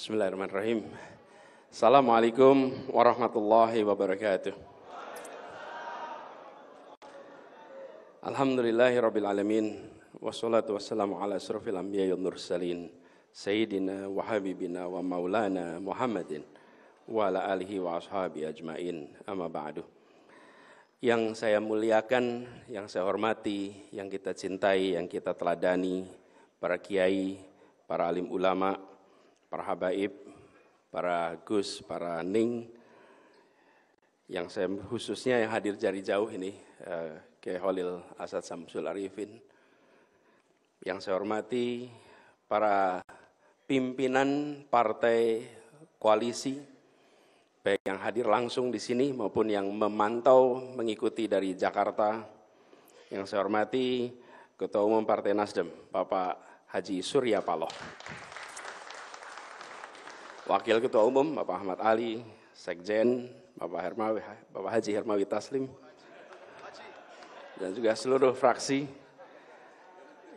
Bismillahirrahmanirrahim. Assalamualaikum warahmatullahi wabarakatuh. Alhamdulillahi rabbil alamin. Wassalatu wassalamu ala asrafil anbiya wal mursalin. Sayyidina wa habibina wa maulana Muhammadin wa ala alihi wa ashabi ajmain. Amma ba'du. Yang saya muliakan, yang saya hormati, yang kita cintai, yang kita teladani, para kiai, para alim ulama, para habaib, para gus, para ning, yang saya khususnya yang hadir dari jauh ini, eh, ke Holil Asad Samsul Arifin, yang saya hormati para pimpinan partai koalisi, baik yang hadir langsung di sini maupun yang memantau mengikuti dari Jakarta, yang saya hormati Ketua Umum Partai Nasdem, Bapak Haji Surya Paloh. Wakil Ketua Umum Bapak Ahmad Ali, Sekjen Bapak, Hermawi, Bapak Haji Hermawi Taslim, dan juga seluruh fraksi.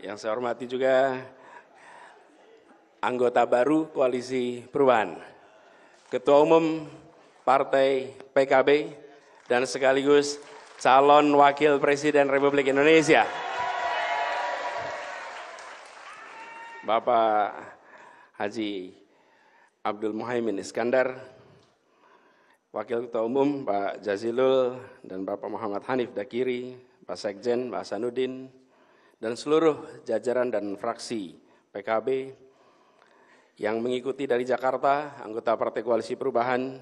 Yang saya hormati juga anggota baru Koalisi Perubahan, Ketua Umum Partai PKB, dan sekaligus calon Wakil Presiden Republik Indonesia. Bapak Haji Abdul Muhaimin Iskandar, Wakil Ketua Umum Pak Jazilul dan Bapak Muhammad Hanif Dakiri, Pak Sekjen, Pak Sanudin dan seluruh jajaran dan fraksi PKB yang mengikuti dari Jakarta, anggota Partai Koalisi Perubahan,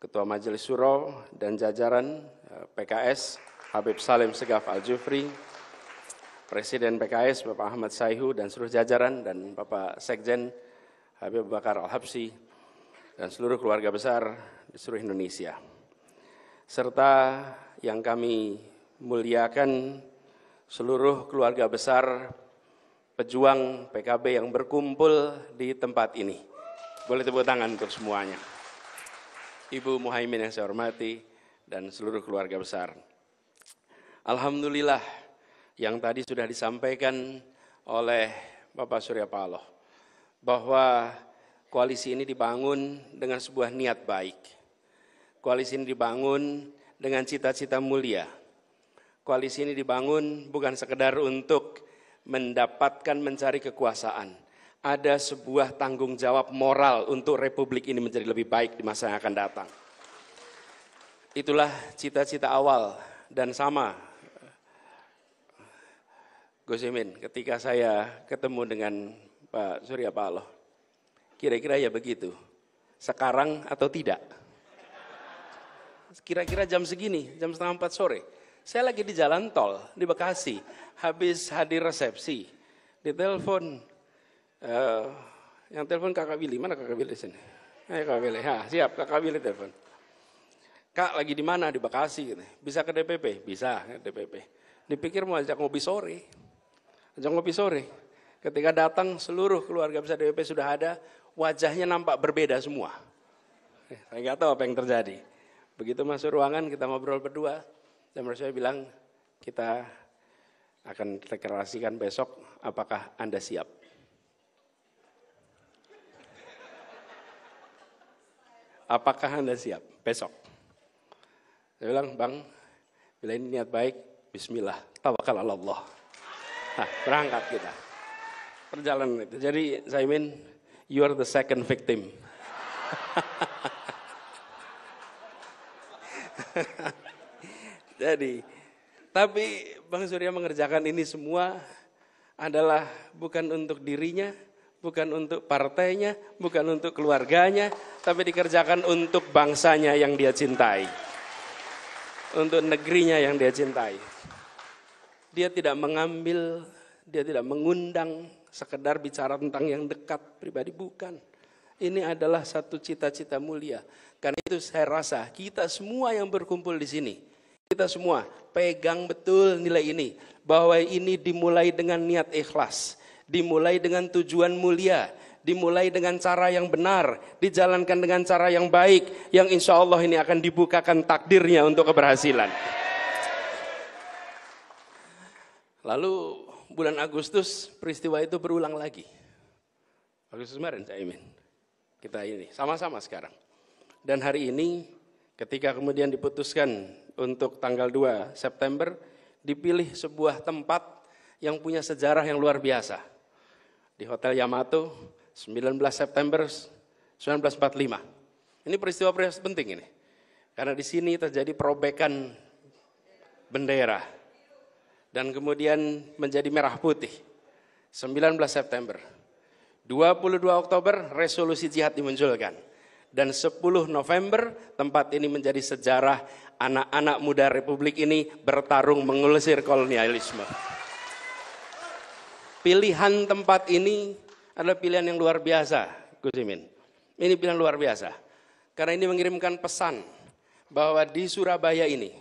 Ketua Majelis Suro dan jajaran eh, PKS, Habib Salim Segaf Al-Jufri, Presiden PKS Bapak Ahmad Saihu dan seluruh jajaran dan Bapak Sekjen Habib Bakar al habsi dan seluruh keluarga besar di seluruh Indonesia. Serta yang kami muliakan seluruh keluarga besar pejuang PKB yang berkumpul di tempat ini. Boleh tepuk tangan untuk semuanya. Ibu Muhaimin yang saya hormati dan seluruh keluarga besar. Alhamdulillah yang tadi sudah disampaikan oleh Bapak Surya Paloh bahwa koalisi ini dibangun dengan sebuah niat baik. Koalisi ini dibangun dengan cita-cita mulia. Koalisi ini dibangun bukan sekedar untuk mendapatkan mencari kekuasaan. Ada sebuah tanggung jawab moral untuk republik ini menjadi lebih baik di masa yang akan datang. Itulah cita-cita awal dan sama Gus Imin ketika saya ketemu dengan Pak Surya Paloh. Kira-kira ya begitu. Sekarang atau tidak? Kira-kira jam segini, jam setengah empat sore. Saya lagi di jalan tol di Bekasi, habis hadir resepsi. Ditelepon, uh, yang telepon kakak Willy, mana kakak Willy sini? Ayo kakak Willy, ha, siap kakak Willy telepon. Kak lagi di mana? Di Bekasi. Bisa ke DPP? Bisa ke DPP. Dipikir mau ajak ngopi sore. Ajak ngopi sore. Ketika datang seluruh keluarga besar DWP sudah ada, wajahnya nampak berbeda semua. Eh, saya nggak tahu apa yang terjadi. Begitu masuk ruangan kita ngobrol berdua dan saya bilang kita akan deklarasikan besok apakah Anda siap. Apakah Anda siap besok? Saya bilang, Bang, bila ini niat baik, Bismillah, tawakal Allah. Nah, berangkat kita perjalanan itu. Jadi Zaimin, you are the second victim. Jadi, tapi Bang Surya mengerjakan ini semua adalah bukan untuk dirinya, bukan untuk partainya, bukan untuk keluarganya, tapi dikerjakan untuk bangsanya yang dia cintai. Untuk negerinya yang dia cintai. Dia tidak mengambil, dia tidak mengundang, sekedar bicara tentang yang dekat pribadi bukan. Ini adalah satu cita-cita mulia. Karena itu saya rasa kita semua yang berkumpul di sini, kita semua pegang betul nilai ini bahwa ini dimulai dengan niat ikhlas, dimulai dengan tujuan mulia, dimulai dengan cara yang benar, dijalankan dengan cara yang baik, yang insya Allah ini akan dibukakan takdirnya untuk keberhasilan. Lalu bulan Agustus peristiwa itu berulang lagi. Agustus kemarin, saya Imin. Kita ini, sama-sama sekarang. Dan hari ini ketika kemudian diputuskan untuk tanggal 2 September, dipilih sebuah tempat yang punya sejarah yang luar biasa. Di Hotel Yamato, 19 September 1945. Ini peristiwa, peristiwa penting ini. Karena di sini terjadi perobekan bendera dan kemudian menjadi merah putih. 19 September. 22 Oktober resolusi jihad dimunculkan. Dan 10 November tempat ini menjadi sejarah anak-anak muda Republik ini bertarung mengulisir kolonialisme. Pilihan tempat ini adalah pilihan yang luar biasa, Gus Imin. Ini pilihan luar biasa. Karena ini mengirimkan pesan bahwa di Surabaya ini,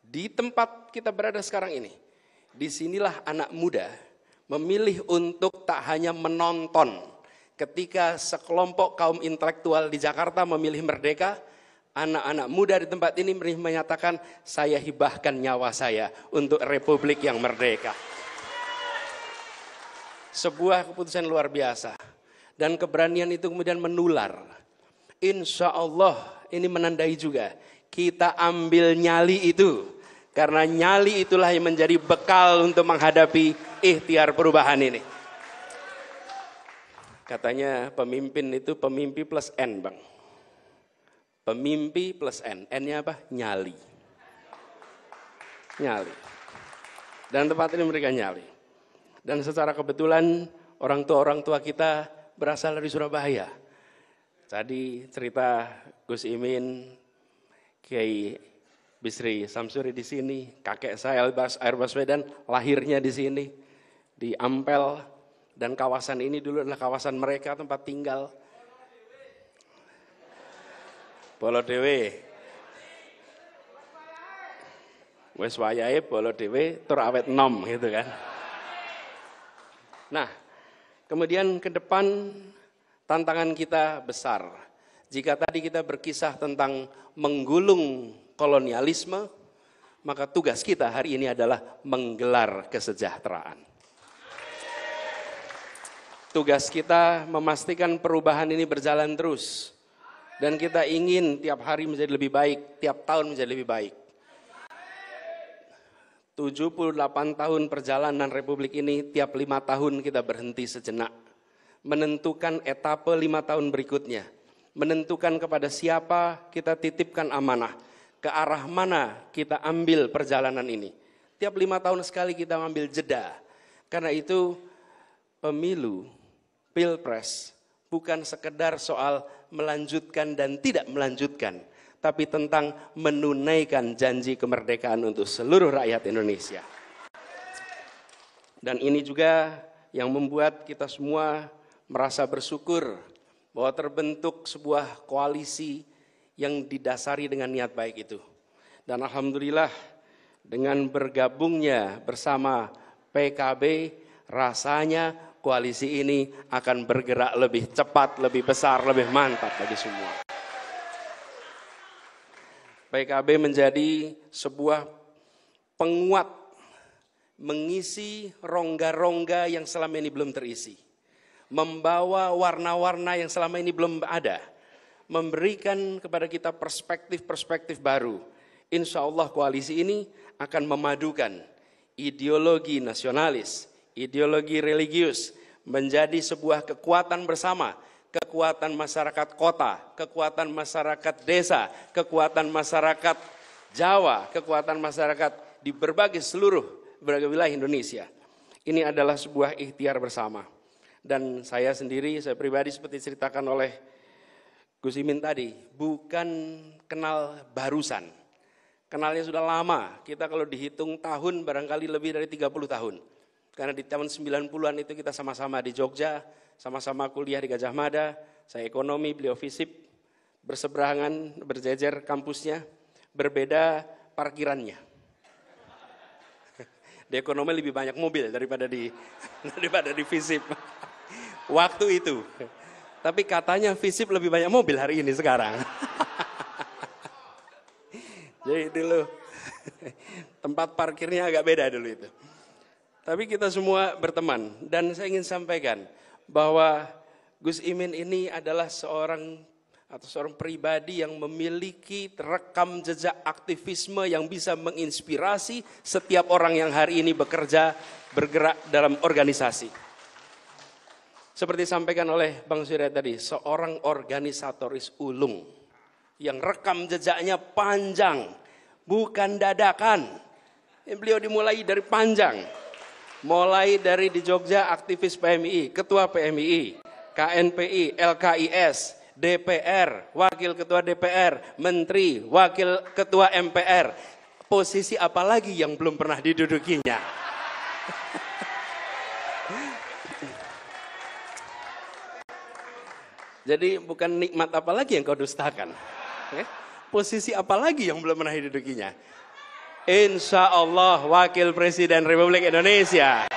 di tempat kita berada sekarang ini, disinilah anak muda memilih untuk tak hanya menonton ketika sekelompok kaum intelektual di Jakarta memilih merdeka, anak-anak muda di tempat ini menyatakan saya hibahkan nyawa saya untuk republik yang merdeka. Sebuah keputusan luar biasa dan keberanian itu kemudian menular. Insya Allah ini menandai juga kita ambil nyali itu karena nyali itulah yang menjadi bekal untuk menghadapi ikhtiar perubahan ini. Katanya pemimpin itu pemimpi plus N bang. Pemimpi plus N. N-nya apa? Nyali. Nyali. Dan tempat ini mereka nyali. Dan secara kebetulan orang tua-orang tua kita berasal dari Surabaya. Tadi cerita Gus Imin, Kiai Bisri Samsuri di sini, kakek saya Elbas Air Baswedan lahirnya di sini, di Ampel, dan kawasan ini dulu adalah kawasan mereka tempat tinggal. Polo Dewi. Wes wayahe bolo Dewi tur awet nom gitu kan. Nah, kemudian ke depan tantangan kita besar. Jika tadi kita berkisah tentang menggulung kolonialisme, maka tugas kita hari ini adalah menggelar kesejahteraan. Tugas kita memastikan perubahan ini berjalan terus. Dan kita ingin tiap hari menjadi lebih baik, tiap tahun menjadi lebih baik. 78 tahun perjalanan Republik ini tiap lima tahun kita berhenti sejenak. Menentukan etape lima tahun berikutnya. Menentukan kepada siapa kita titipkan amanah ke arah mana kita ambil perjalanan ini. Tiap lima tahun sekali kita ambil jeda. Karena itu pemilu, pilpres bukan sekedar soal melanjutkan dan tidak melanjutkan. Tapi tentang menunaikan janji kemerdekaan untuk seluruh rakyat Indonesia. Dan ini juga yang membuat kita semua merasa bersyukur bahwa terbentuk sebuah koalisi yang didasari dengan niat baik itu. Dan alhamdulillah dengan bergabungnya bersama PKB rasanya koalisi ini akan bergerak lebih cepat, lebih besar, lebih mantap bagi semua. PKB menjadi sebuah penguat mengisi rongga-rongga yang selama ini belum terisi. Membawa warna-warna yang selama ini belum ada memberikan kepada kita perspektif-perspektif baru. Insya Allah koalisi ini akan memadukan ideologi nasionalis, ideologi religius menjadi sebuah kekuatan bersama, kekuatan masyarakat kota, kekuatan masyarakat desa, kekuatan masyarakat Jawa, kekuatan masyarakat di berbagai seluruh berbagai wilayah Indonesia. Ini adalah sebuah ikhtiar bersama. Dan saya sendiri, saya pribadi seperti diceritakan oleh Gus Imin tadi, bukan kenal barusan. Kenalnya sudah lama, kita kalau dihitung tahun barangkali lebih dari 30 tahun. Karena di tahun 90-an itu kita sama-sama di Jogja, sama-sama kuliah di Gajah Mada, saya ekonomi, beliau fisip, berseberangan, berjejer kampusnya, berbeda parkirannya. Di ekonomi lebih banyak mobil daripada di daripada di fisip. Waktu itu. Tapi katanya visip lebih banyak mobil hari ini sekarang. Jadi dulu tempat parkirnya agak beda dulu itu. Tapi kita semua berteman dan saya ingin sampaikan bahwa Gus Imin ini adalah seorang atau seorang pribadi yang memiliki rekam jejak aktivisme yang bisa menginspirasi setiap orang yang hari ini bekerja bergerak dalam organisasi. Seperti sampaikan oleh Bang Surya tadi, seorang organisatoris ulung yang rekam jejaknya panjang, bukan dadakan. Beliau dimulai dari panjang. Mulai dari di Jogja aktivis PMI, ketua PMI, KNPI, LKIS, DPR, wakil ketua DPR, menteri, wakil ketua MPR. Posisi apalagi yang belum pernah didudukinya? Jadi bukan nikmat apa lagi yang kau dustakan? Ya? Posisi apa lagi yang belum pernah didudukinya? Insya Allah Wakil Presiden Republik Indonesia.